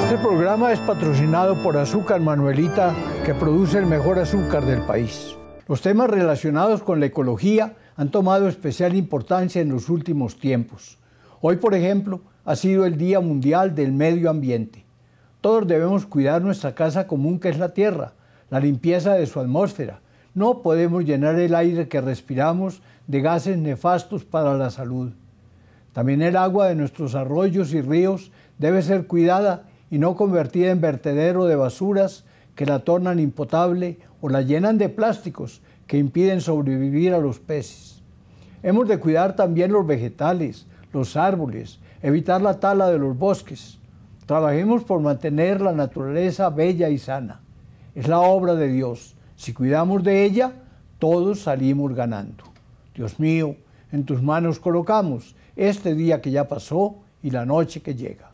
Este programa es patrocinado por Azúcar Manuelita, que produce el mejor azúcar del país. Los temas relacionados con la ecología han tomado especial importancia en los últimos tiempos. Hoy, por ejemplo, ha sido el Día Mundial del Medio Ambiente. Todos debemos cuidar nuestra casa común que es la Tierra, la limpieza de su atmósfera. No podemos llenar el aire que respiramos de gases nefastos para la salud. También el agua de nuestros arroyos y ríos debe ser cuidada y no convertida en vertedero de basuras que la tornan impotable o la llenan de plásticos que impiden sobrevivir a los peces. Hemos de cuidar también los vegetales, los árboles, evitar la tala de los bosques. Trabajemos por mantener la naturaleza bella y sana. Es la obra de Dios. Si cuidamos de ella, todos salimos ganando. Dios mío, en tus manos colocamos este día que ya pasó y la noche que llega.